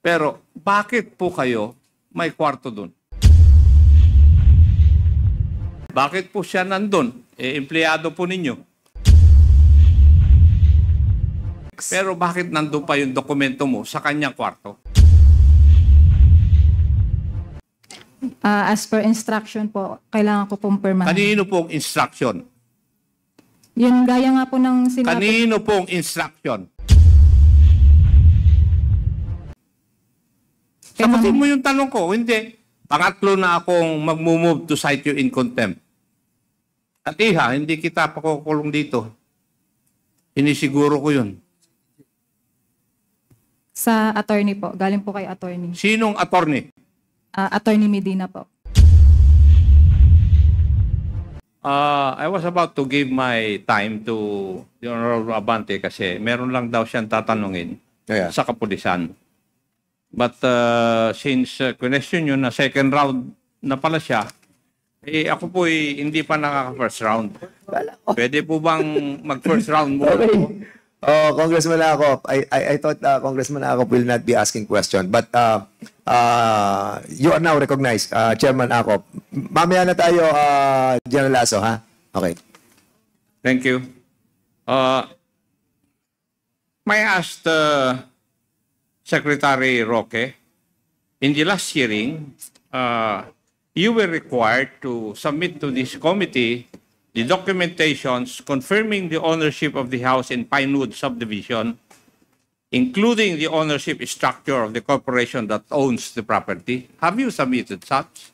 Pero bakit po kayo may kwarto doon? Bakit po siya nandun? E, empleyado po ninyo. Pero bakit nandun pa yung dokumento mo sa kanyang kwarto? Uh, as per instruction po, kailangan ko pong permanent. Kanino pong instruction? Yun, gaya nga po ng sinabi. Kanino pong instruction? Sagutin mo yung tanong ko. Hindi. Pangatlo na akong mag-move to cite you in contempt. At iha, hindi kita pakukulong dito. Inisiguro ko yun. Sa attorney po. Galing po kay attorney. Sinong attorney? Uh, attorney Medina po. Uh, I was about to give my time to the Honorable Abante kasi meron lang daw siyang tatanungin yeah. sa kapulisan. But uh, since uh, connection yun na second round na pala siya, eh ako po eh, hindi pa nakaka-first round. Pwede po bang mag-first round mo? Oh, Congressman ako. I, I, I thought uh, Congressman ako will not be asking question. But uh, uh, you are now recognized, uh, Chairman ako. Mamaya na tayo, uh, General Lasso, ha? Okay. Thank you. Uh, may I ask the Secretary Roque, in the last hearing, uh, you were required to submit to this committee the documentations confirming the ownership of the house in Pinewood subdivision, including the ownership structure of the corporation that owns the property. Have you submitted such?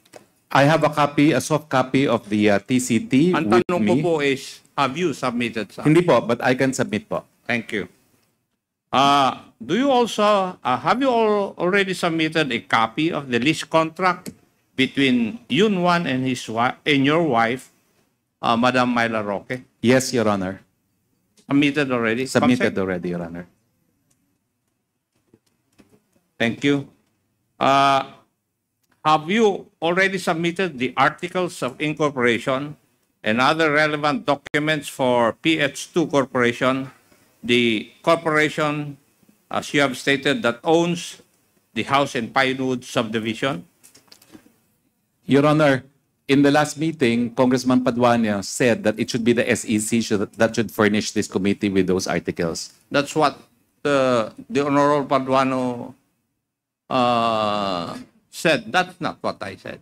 I have a copy, a soft copy of the uh, TCT Ang with tanong me. ko po is, have you submitted such? Hindi po, but I can submit po. Thank you. Uh, do you also, uh, have you all already submitted a copy of the lease contract between Yunwan and his wife, and your wife, uh, Madam Myla Roque? Yes, Your Honor. Submitted already? Submitted already, Your Honor. Thank you. Uh, have you already submitted the articles of incorporation and other relevant documents for PH2 Corporation the corporation, as you have stated, that owns the house in Pinewood subdivision? Your Honor, in the last meeting, Congressman Paduano said that it should be the SEC that should furnish this committee with those articles. That's what the, uh, the Honorable Padwano uh, said. That's not what I said.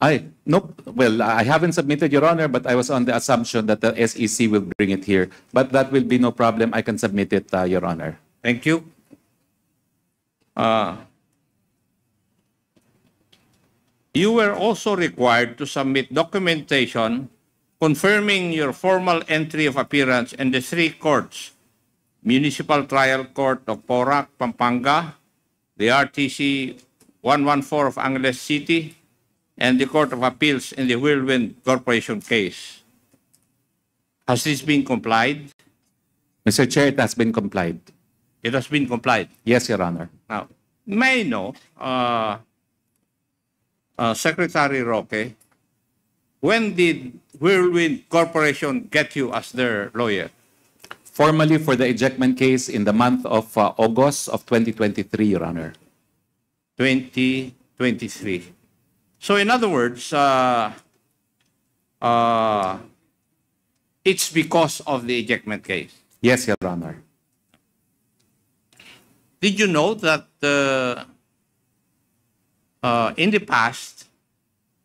I nope. Well, I haven't submitted, Your Honor, but I was on the assumption that the SEC will bring it here. But that will be no problem. I can submit it, uh, Your Honor. Thank you. Uh, you were also required to submit documentation confirming your formal entry of appearance in the three courts, Municipal Trial Court of Porak, Pampanga, the RTC 114 of Angeles City, and the Court of Appeals in the Whirlwind Corporation case. Has this been complied? Mr. Chair, it has been complied. It has been complied? Yes, Your Honor. Now, may I know, uh, uh, Secretary Roque, when did Whirlwind Corporation get you as their lawyer? Formally for the ejectment case in the month of uh, August of 2023, Your Honor. 2023. So, in other words, uh, uh, it's because of the ejectment case. Yes, Your Honor. Did you know that uh, uh in the past,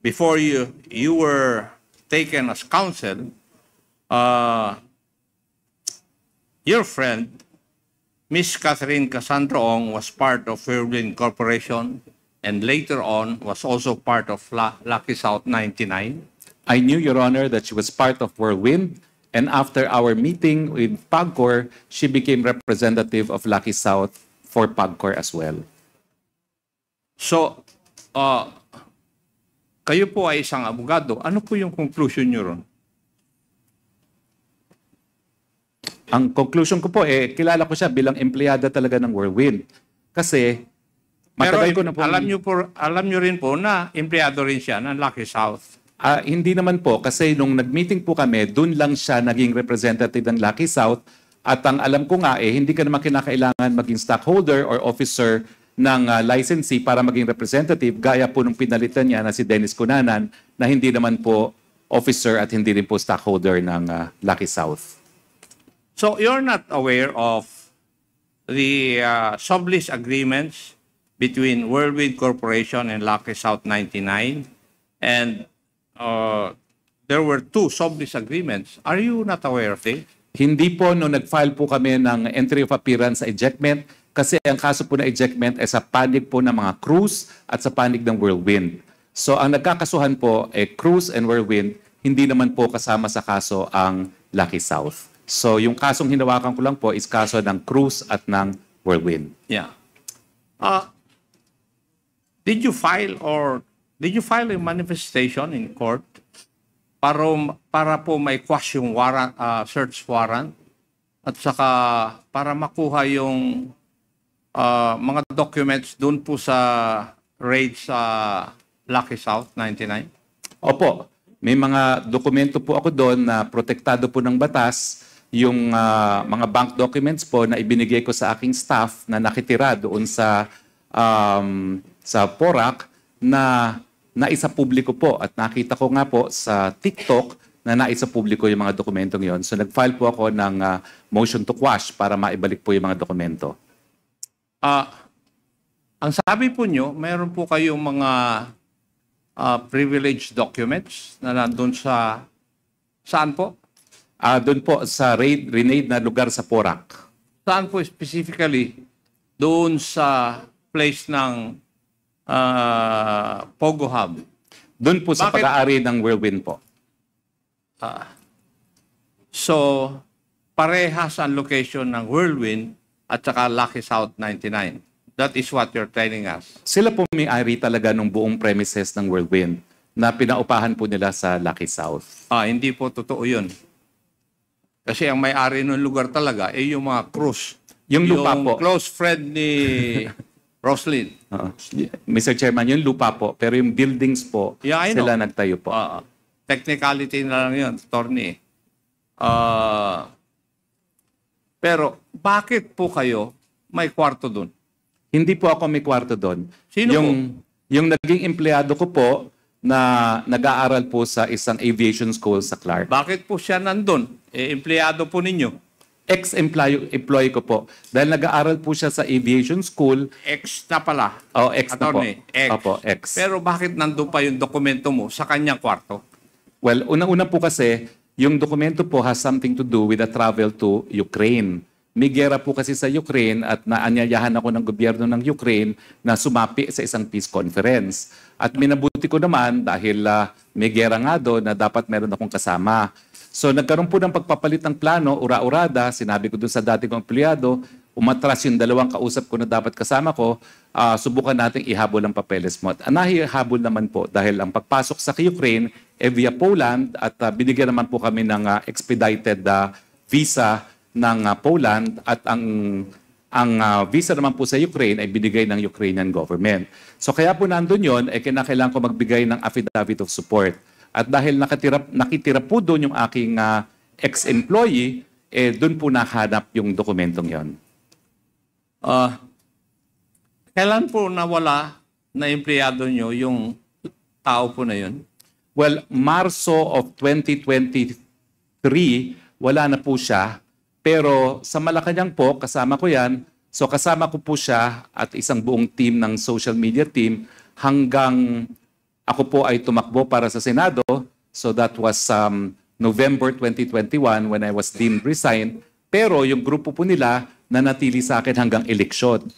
before you you were taken as counsel, uh, your friend, Miss Catherine Cassandra Ong, was part of Fairwind Corporation and later on was also part of Lucky South 99. I knew, Your Honor, that she was part of Whirlwind, and after our meeting with PAGCOR, she became representative of Lucky South for PAGCOR as well. So, uh, kayo po ay isang abogado. Ano po yung conclusion nyo ron? Ang conclusion ko po, eh, kilala ko siya bilang empleyada talaga ng Whirlwind. Kasi Matagal Pero, ko na po. Alam niyo, po, alam niyo rin po na empleyado rin siya ng Lucky South. Ah, hindi naman po kasi nung nag-meeting po kami, doon lang siya naging representative ng Lucky South at ang alam ko nga eh, hindi ka naman kinakailangan maging stockholder or officer ng uh, licensee para maging representative gaya po nung pinalitan niya na si Dennis Cunanan na hindi naman po officer at hindi rin po stockholder ng uh, Lucky South. So you're not aware of the uh, sublease agreements between Worldwind Corporation and Lucky South 99. And uh, there were two sub-disagreements. Are you not aware of this? Hindi po no nag-file po kami ng entry of appearance sa ejectment kasi ang kaso po na ejectment ay sa panig po ng mga cruise at sa panig ng whirlwind. So ang nagkakasuhan po ay eh, and whirlwind, hindi naman po kasama sa kaso ang Lucky South. So yung kasong hinawakan ko lang po is kaso ng cruise at ng whirlwind. Yeah. Uh, Did you file or did you file a manifestation in court para, para po may quash yung warrant, uh, search warrant at saka para makuha yung uh, mga documents doon po sa raid sa Lucky South 99? Opo. May mga dokumento po ako doon na protektado po ng batas yung uh, mga bank documents po na ibinigay ko sa aking staff na nakitira doon sa um, sa Porak na naisa publiko po at nakita ko nga po sa TikTok na naisa publiko yung mga dokumentong yon. So nag-file po ako ng uh, motion to quash para maibalik po yung mga dokumento. Ah, ang sabi po nyo, mayroon po kayong mga uh, privileged documents na nandun sa... Saan po? Ah, doon po sa raid, renade na lugar sa Porak. Saan po specifically? Doon sa place ng uh, Pogo Hub. Doon po sa pag-aari ng Whirlwind po. Ah. so, parehas ang location ng Whirlwind at saka Lucky South 99. That is what you're telling us. Sila po may-ari talaga ng buong premises ng Whirlwind na pinaupahan po nila sa Lucky South. Ah, hindi po totoo yun. Kasi ang may-ari ng lugar talaga ay eh, yung mga Cruz. Yung lupa po. close friend ni Roslyn. Oo. Mr. Chairman, yung lupa po, pero yung buildings po, Yeah, sila nagtayo po. Oo. Ah, technicality na lang yun, attorney. Ah, pero, bakit po kayo may kwarto doon? Hindi po ako may kwarto doon. Sino yung, Yung naging empleyado ko po na nag-aaral po sa isang aviation school sa Clark. Bakit po siya nandun? Eh, empleyado po ninyo ex-employee ko po. Dahil nag-aaral po siya sa aviation school. Ex na pala. Oh, ex Attorney, na po. Ex. Opo, ex. Pero bakit nando pa yung dokumento mo sa kanyang kwarto? Well, una-una po kasi, yung dokumento po has something to do with a travel to Ukraine. May gera po kasi sa Ukraine at naanyayahan ako ng gobyerno ng Ukraine na sumapi sa isang peace conference. At minabuti ko naman dahil uh, may gera nga doon na dapat meron akong kasama. So nagkaroon po ng pagpapalit ng plano, ura-urada, sinabi ko dun sa dating kong empleyado, umatras yung dalawang kausap ko na dapat kasama ko, uh, subukan natin ihabol ang papeles mo. At nahihabol naman po dahil ang pagpasok sa Ukraine eh via Poland at uh, binigyan naman po kami ng uh, expedited uh, visa ng uh, Poland at ang ang uh, visa naman po sa Ukraine ay binigay ng Ukrainian government. So kaya po nandun yun, eh kinakailangan ko magbigay ng affidavit of support. At dahil nakatira, nakitira po doon yung aking uh, ex-employee, eh, doon po nakahanap yung dokumentong yon. Uh, ah, kailan po nawala na empleyado nyo yung tao po na yun? Well, Marso of 2023, wala na po siya. Pero sa Malacanang po, kasama ko yan. So kasama ko po siya at isang buong team ng social media team hanggang ako po ay tumakbo para sa Senado. So that was um, November 2021 when I was deemed resigned. Pero yung grupo po nila na natili sa akin hanggang eleksyon.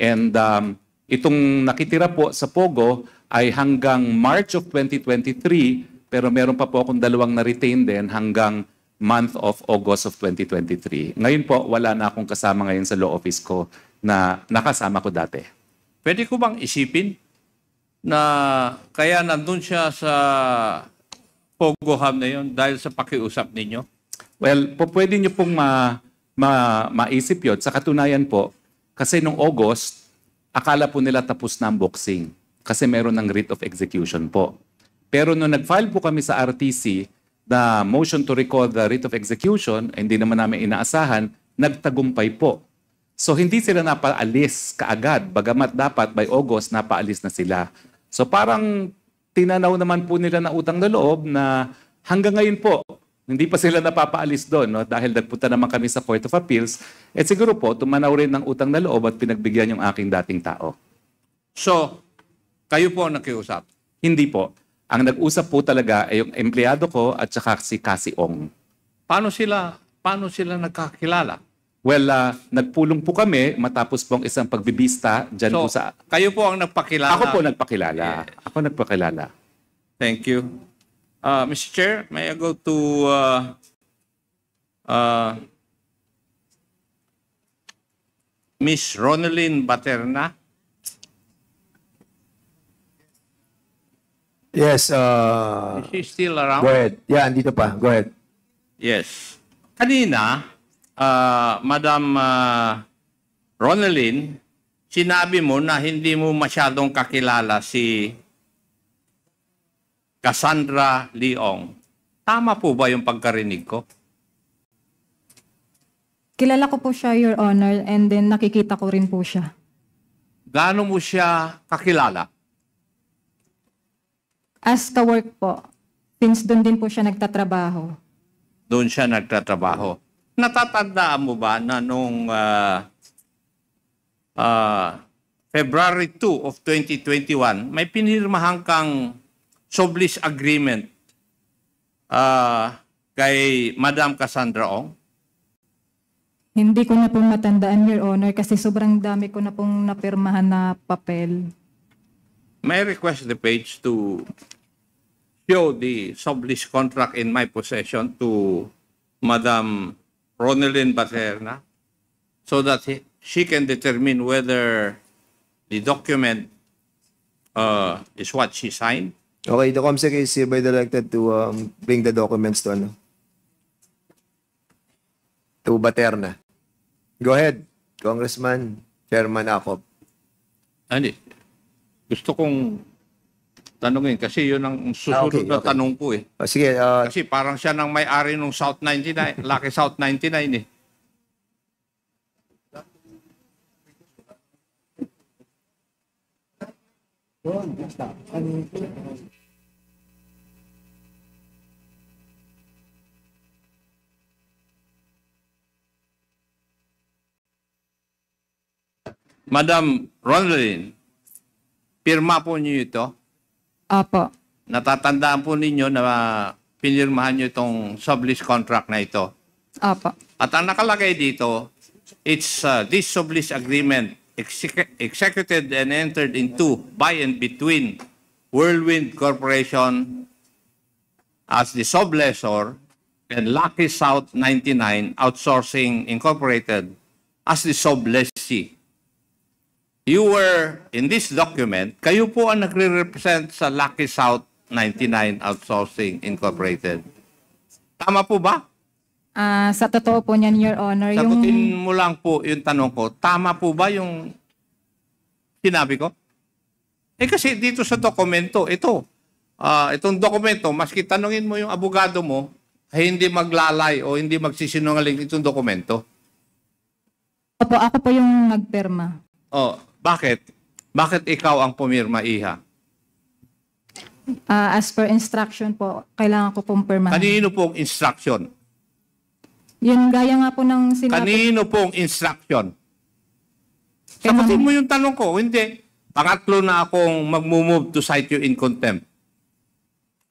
And um, itong nakitira po sa Pogo ay hanggang March of 2023 pero meron pa po akong dalawang na-retain din hanggang month of August of 2023. Ngayon po, wala na akong kasama ngayon sa law office ko na nakasama ko dati. Pwede ko bang isipin na kaya nandun siya sa Pogoham na yon dahil sa pakiusap ninyo? Well, po, pwede niyo pong ma, ma, maisip yon Sa katunayan po, kasi nung August, akala po nila tapos na ang boxing kasi meron ng writ of execution po. Pero nung nag-file po kami sa RTC, the motion to recall the writ of execution, eh, hindi naman namin inaasahan, nagtagumpay po. So hindi sila napaalis kaagad, bagamat dapat by August napaalis na sila. So parang tinanaw naman po nila na utang na loob na hanggang ngayon po, hindi pa sila napapaalis doon no? dahil nagpunta naman kami sa Court of Appeals. At eh siguro po, tumanaw rin ng utang na loob at pinagbigyan yung aking dating tao. So, kayo po ang nakiusap? Hindi po. Ang nag-usap po talaga ay yung empleyado ko at saka si Cassie Ong. Paano sila, paano sila nagkakilala? Well, uh, nagpulong po kami matapos po ang isang pagbibista dyan so, po sa... kayo po ang nagpakilala? Ako po nagpakilala. Yeah. Ako nagpakilala. Thank you. Uh, ah, Mr. Chair, may I go to... Uh, uh, Miss Ronalyn Baterna? Yes. Uh, Is she still around? Go ahead. Yeah, andito pa. Go ahead. Yes. Kanina, uh, Madam uh, ah, Ronalyn, sinabi mo na hindi mo masyadong kakilala si Cassandra Leong. Tama po ba yung pagkarinig ko? Kilala ko po siya, Your Honor, and then nakikita ko rin po siya. Gaano mo siya kakilala? As ka-work po. Since doon din po siya nagtatrabaho. Doon siya nagtatrabaho. Natatandaan mo ba na nung uh, uh, February 2 of 2021, may pinirmahan kang sublease agreement uh, kay Madam Cassandra Ong? Hindi ko na pong matandaan, Your Honor, kasi sobrang dami ko na pong napirmahan na papel. May request the page to show the sublease contract in my possession to Madam Ronaldin Baterna so that he, she can determine whether the document uh, is what she signed. Okay, the COMSEC is hereby directed to um, bring the documents to ano? To Baterna. Go ahead, Congressman Chairman Akop. Ano, eh, gusto kong tanungin kasi yun ang ah, susunod okay, na okay. tanong ko eh. Oh, sige, uh, kasi parang siya nang may-ari ng South 99, Lucky South 99 eh. Madam Ronaldin, pirma po niyo ito? Apo. Natatandaan po ninyo na pinirmahan nyo itong sublease contract na ito. Apo. At ang nakalagay dito, it's uh, this sublease agreement exec executed and entered into by and between Whirlwind Corporation as the sublessor and Lucky South 99 Outsourcing Incorporated as the sublessee you were, in this document, kayo po ang nagre-represent sa Lucky South 99 Outsourcing Incorporated. Tama po ba? Ah, sa totoo po niyan, Your Honor, yung Sagutin mo lang po yung tanong ko. Tama po ba yung sinabi ko? Eh kasi dito sa dokumento, ito, ah, itong dokumento, maski tanungin mo yung abogado mo, eh, hindi maglalay o hindi magsisinungaling itong dokumento. opo, ako po yung nagperma. Oh, bakit? Bakit ikaw ang pumirma, Iha? Uh, as per instruction po, kailangan ko pumirma. Kanino pong instruction? Yung gaya nga po ng sinabi. Kanino pong instruction? Eh, Sagutin mo yung tanong ko. Hindi. Pangatlo na akong mag-move to cite you in contempt.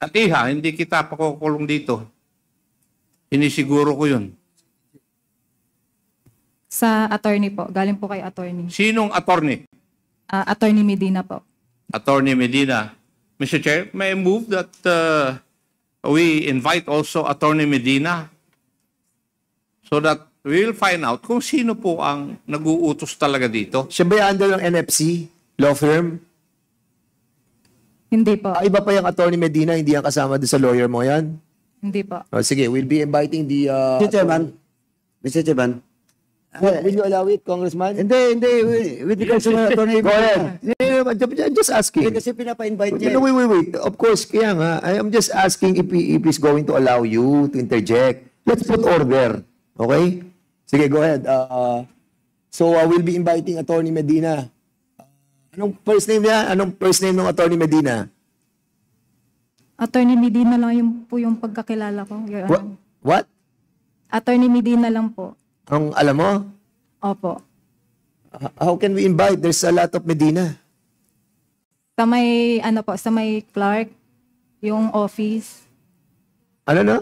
At iha, hindi kita pakukulong dito. Sinisiguro ko yun. Sa attorney po. Galing po kay attorney. Sinong attorney? Uh, attorney Medina po. Attorney Medina. Mr. Chair, may I move that uh, we invite also Attorney Medina so that we will find out kung sino po ang nag-uutos talaga dito. Siya ba under ng NFC law firm? Hindi po. Ah, iba pa yung Attorney Medina, hindi yan kasama doon sa lawyer mo yan? Hindi po. Oh, sige, we'll be inviting the... Uh, Mr. Chairman, Mr. Chairman, Will, will you allow it, Congressman? Hindi, hindi. With regards to Attorney Go ahead. I'm just asking. Kasi pinapa-invite niya. wait, wait, wait. Of course, kaya nga, I just asking if, he, if he's going to allow you to interject. Let's put order. Okay? Sige, go ahead. Uh, so, uh, will be inviting Attorney Medina. Anong first name niya? Anong first name ng Attorney Medina? Attorney Medina lang yung po yung pagkakilala ko. Your What? What? Attorney Medina lang po. Ang alam mo? Opo. how can we invite? There's a lot of Medina. Sa may, ano po, sa may Clark, yung office. Ano na?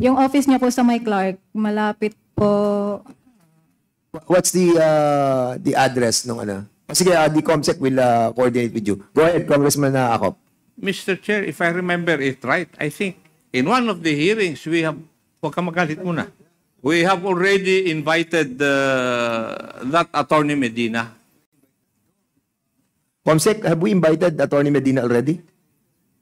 Yung office niya po sa may Clark, malapit po. What's the uh, the address nung ano? Ah, sige, uh, the ComSec will uh, coordinate with you. Go ahead, Congressman na uh, ako. Mr. Chair, if I remember it right, I think In one of the hearings, we have, huwag ka magalit muna, we have already invited uh, that Attorney Medina. Comsec, have we invited Attorney Medina already?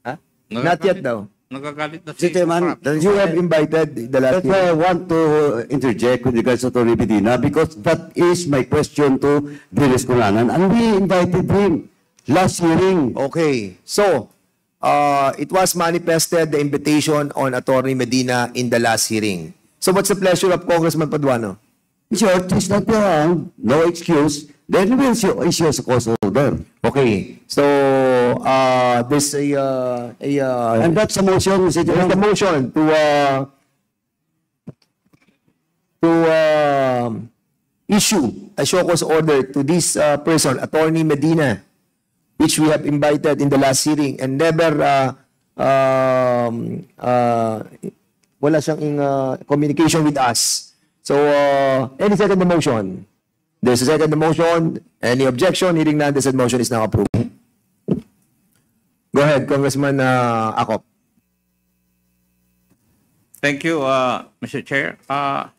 Huh? Not yet daw. Nagagalit na si Mr. you have invited the last That's why I want to interject with regards to Attorney Medina because that is my question to Dilis Curanan and we invited him last hearing. Okay. So, uh, it was manifested the invitation on Attorney Medina in the last hearing. So what's the pleasure of Congressman Paduano? Sure, it's not wrong. No excuse. Then we'll issue a court order. Okay. So, uh, there's a, uh, a... Uh, uh, and that's a motion, Mr. Chairman. There's a motion to... Uh, to uh, issue a show cause order to this uh, person, Attorney Medina, which we have invited in the last hearing and never uh, um, uh, wala siyang in, uh, communication with us. So, uh, any second motion? There's a second motion. Any objection? Hearing none, the said motion is now approved. Go ahead, Congressman uh, Akop. Thank you, uh, Mr. Chair. Uh,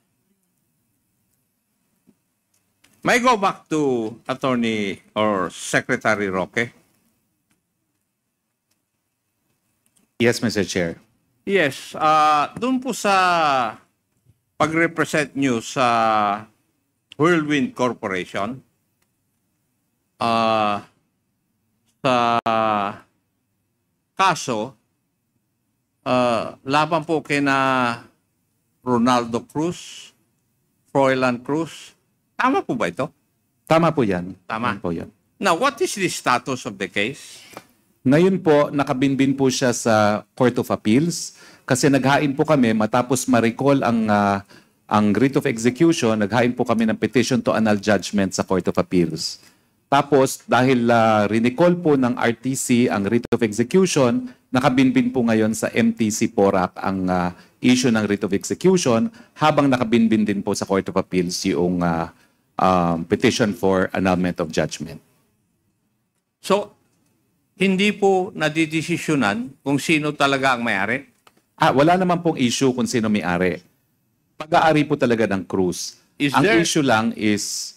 May go back to Attorney or Secretary Roque. Yes, Mr. Chair. Yes, uh, doon po sa pag-represent nyo sa Whirlwind Corporation, uh, sa kaso, uh, laban po kay na Ronaldo Cruz, Froilan Cruz, Tama po ba ito? Tama po yan. Tama. Yan po yan. Now, what is the status of the case? Ngayon po, nakabinbin po siya sa Court of Appeals kasi naghain po kami matapos ma-recall ang uh, ang writ of execution, naghain po kami ng petition to annul judgment sa Court of Appeals. Tapos, dahil uh, ah, rinicall po ng RTC ang writ of execution, nakabinbin po ngayon sa MTC PORAC ang uh, issue ng writ of execution habang nakabinbin din po sa Court of Appeals yung uh, um, petition for annulment of judgment. So, hindi po nadidesisyonan kung sino talaga ang may-ari? Ah, wala naman pong issue kung sino may-ari. Pag-aari po talaga ng Cruz. Is ang there... issue lang is,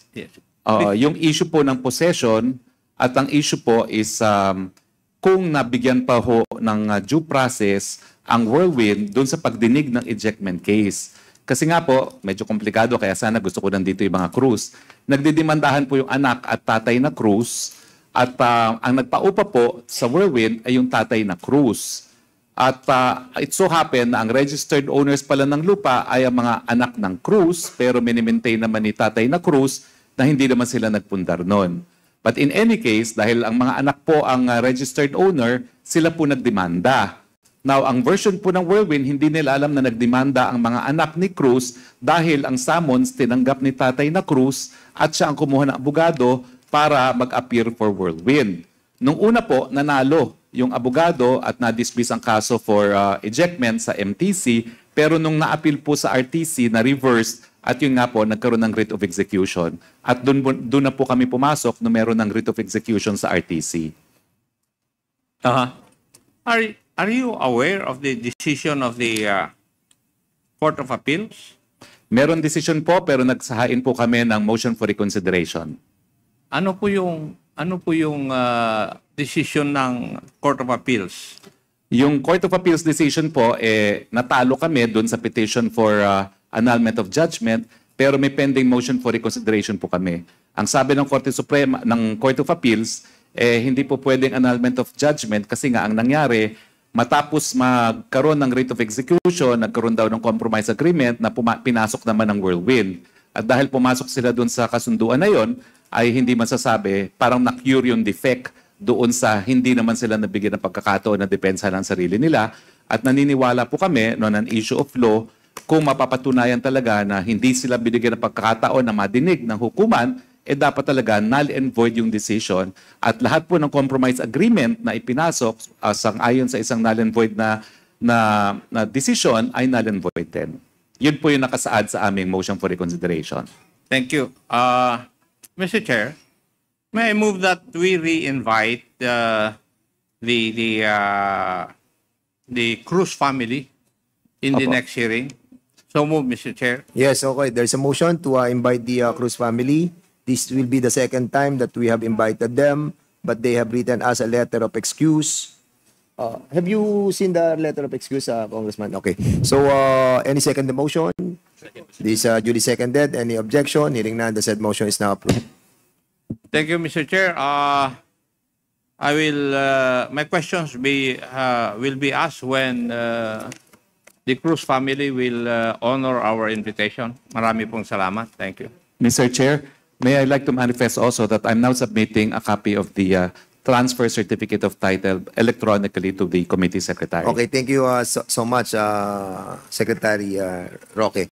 uh, yung issue po ng possession at ang issue po is um, kung nabigyan pa ho ng uh, due process ang whirlwind doon sa pagdinig ng ejectment case. Kasi nga po, medyo komplikado kaya sana gusto ko nandito yung mga Cruz. Nagdidemandahan po yung anak at tatay na Cruz at uh, ang nagpaupa po sa Whirlwind ay yung tatay na Cruz. At uh, it so happened na ang registered owners pala ng lupa ay ang mga anak ng Cruz pero minimaintain naman ni tatay na Cruz na hindi naman sila nagpundar noon. But in any case, dahil ang mga anak po ang uh, registered owner, sila po nagdemanda. Now, ang version po ng Whirlwind, hindi nila alam na nagdemanda ang mga anak ni Cruz dahil ang summons tinanggap ni tatay na Cruz at siya ang kumuha ng abogado para mag-appear for Whirlwind. Nung una po, nanalo yung abogado at na-dismiss ang kaso for uh, ejectment sa MTC pero nung na-appeal po sa RTC, na-reverse, at yun nga po, nagkaroon ng writ of execution. At doon na po kami pumasok na meron ng writ of execution sa RTC. Aha. Uh-huh. Ari, Are you aware of the decision of the uh, Court of Appeals? Meron decision po pero nagsahain po kami ng motion for reconsideration. Ano po yung ano po yung uh, decision ng Court of Appeals? Yung Court of Appeals decision po eh natalo kami doon sa petition for uh, annulment of judgment pero may pending motion for reconsideration po kami. Ang sabi ng Korte Suprema ng Court of Appeals eh hindi po pwedeng annulment of judgment kasi nga ang nangyari Matapos magkaroon ng rate of execution, nagkaroon daw ng compromise agreement na pinasok naman ng whirlwind. At dahil pumasok sila doon sa kasunduan na yon, ay hindi masasabi, parang na-cure yung defect doon sa hindi naman sila nabigyan ng pagkakataon na depensa ng sarili nila. At naniniwala po kami no, ng issue of law kung mapapatunayan talaga na hindi sila binigyan ng pagkakataon na madinig ng hukuman, eh dapat talaga null and void yung decision at lahat po ng compromise agreement na ipinasok uh, sang ayon sa isang null and void na na, na decision ay null and void din. Yun po yung nakasaad sa aming motion for reconsideration. Thank you. Uh, Mr. Chair, may I move that we re-invite uh, the the uh, the Cruz family in Opo. the next hearing? So move, Mr. Chair. Yes, okay. There's a motion to uh, invite the uh, Cruz family This will be the second time that we have invited them, but they have written us a letter of excuse. Uh, have you seen the letter of excuse, uh, Congressman? Okay. So, uh, any second motion? Second. This uh, duly seconded. Any objection? Hearing none, the said motion is now approved. Thank you, Mr. Chair. Uh, I will. Uh, my questions be uh, will be asked when uh, the Cruz family will uh, honor our invitation. Marami pong salamat. Thank you. Mr. Chair, may I like to manifest also that I'm now submitting a copy of the uh, transfer certificate of title electronically to the committee secretary. Okay, thank you uh, so, so much, uh, Secretary uh, Roque.